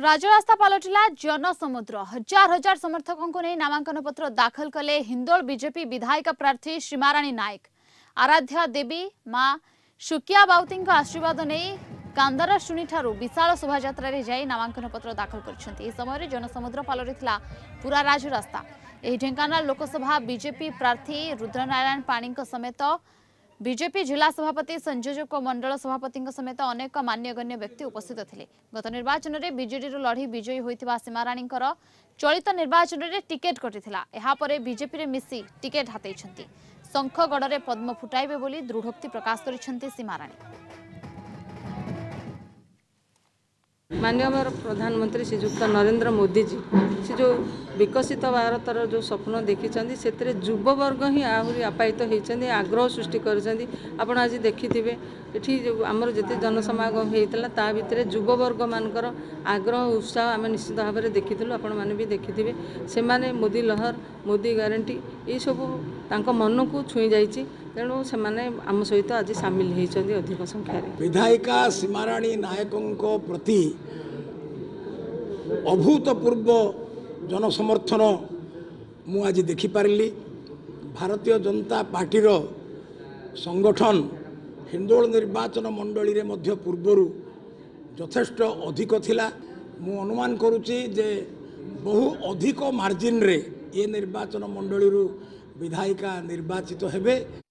ରାଜରାସ୍ତା ପାଲଟିଲା ଜନସମୁଦ୍ର ହଜାର ହଜାର ସମର୍ଥକଙ୍କୁ ନେଇ ନାମାଙ୍କନ ପତ୍ର ଦାଖଲ କଲେ ହିନ୍ଦୋଳ ବିଜେପି ବିଧାୟିକା ପ୍ରାର୍ଥୀ ସୀମାରାଣୀ ନାୟକ ଆରାଧ୍ୟା ଦେବୀ ମା ସୁକିଆ ବାଉତୀଙ୍କ ଆଶୀର୍ବାଦ ନେଇ କାନ୍ଦରାଶୁଣୀଠାରୁ ବିଶାଳ ଶୋଭାଯାତ୍ରାରେ ଯାଇ ନାମାଙ୍କନ ପତ୍ର ଦାଖଲ କରିଛନ୍ତି ଏହି ସମୟରେ ଜନସମୁଦ୍ର ପାଲଟିଥିଲା ପୁରା ରାଜରାସ୍ତା ଏହି ଢେଙ୍କାନାଳ ଲୋକସଭା ବିଜେପି ପ୍ରାର୍ଥୀ ରୁଦ୍ରନାରାୟଣ ପାଣିଙ୍କ ସମେତ ବିଜେପି ଜିଲ୍ଲା ସଭାପତି ସଂଯୋଜକ ମଣ୍ଡଳ ସଭାପତିଙ୍କ ସମେତ ଅନେକ ମାନ୍ୟଗଣ୍ୟ ବ୍ୟକ୍ତି ଉପସ୍ଥିତ ଥିଲେ ଗତ ନିର୍ବାଚନରେ ବିଜେଡିରୁ ଲଢ଼ି ବିଜୟୀ ହୋଇଥିବା ସୀମାରାଣୀଙ୍କର ଚଳିତ ନିର୍ବାଚନରେ ଟିକେଟ୍ କଟିଥିଲା ଏହାପରେ ବିଜେପିରେ ମିଶି ଟିକେଟ୍ ହାତେଇଛନ୍ତି ଶଙ୍ଖଗଡ଼ରେ ପଦ୍ମ ଫୁଟାଇବେ ବୋଲି ଦୃଢ଼ୋକ୍ତି ପ୍ରକାଶ କରିଛନ୍ତି ସୀମାରାଣୀ ମାନ୍ୟବର ପ୍ରଧାନମନ୍ତ୍ରୀ ଶ୍ରୀଯୁକ୍ତ ନରେନ୍ଦ୍ର ମୋଦିଜୀ ସେ ଯେଉଁ ବିକଶିତ ଭାରତର ଯେଉଁ ସ୍ୱପ୍ନ ଦେଖିଛନ୍ତି ସେଥିରେ ଯୁବବର୍ଗ ହିଁ ଆହୁରି ଆପାୟିତ ହୋଇଛନ୍ତି ଆଗ୍ରହ ସୃଷ୍ଟି କରିଛନ୍ତି ଆପଣ ଆଜି ଦେଖିଥିବେ ଏଠି ଆମର ଯେତେ ଜନସମାଗମ ହୋଇଥିଲା ତା ଭିତରେ ଯୁବବର୍ଗମାନଙ୍କର ଆଗ୍ରହ ଉତ୍ସାହ ଆମେ ନିଶ୍ଚିତ ଭାବରେ ଦେଖିଥିଲୁ ଆପଣମାନେ ବି ଦେଖିଥିବେ ସେମାନେ ମୋଦି ଲହର ମୋଦି ଗ୍ୟାରେଣ୍ଟି ଏଇସବୁ ତାଙ୍କ ମନକୁ ଛୁଇଁ ଯାଇଛି ତେଣୁ ସେମାନେ ଆମ ସହିତ ଆଜି ସାମିଲ ହୋଇଛନ୍ତି ଅଧିକ ସଂଖ୍ୟାରେ ବିଧାୟିକା ସୀମାରାଣୀ ନାୟକଙ୍କ ପ୍ରତି ଅଭୂତପୂର୍ବ ଜନସମର୍ଥନ ମୁଁ ଆଜି ଦେଖିପାରିଲି ଭାରତୀୟ ଜନତା ପାର୍ଟିର ସଂଗଠନ ହିନ୍ଦୋଳ ନିର୍ବାଚନ ମଣ୍ଡଳୀରେ ମଧ୍ୟ ପୂର୍ବରୁ ଯଥେଷ୍ଟ ଅଧିକ ଥିଲା ମୁଁ ଅନୁମାନ କରୁଛି ଯେ ବହୁ ଅଧିକ ମାର୍ଜିନ୍ରେ ଏ ନିର୍ବାଚନ ମଣ୍ଡଳୀରୁ ବିଧାୟିକା ନିର୍ବାଚିତ ହେବେ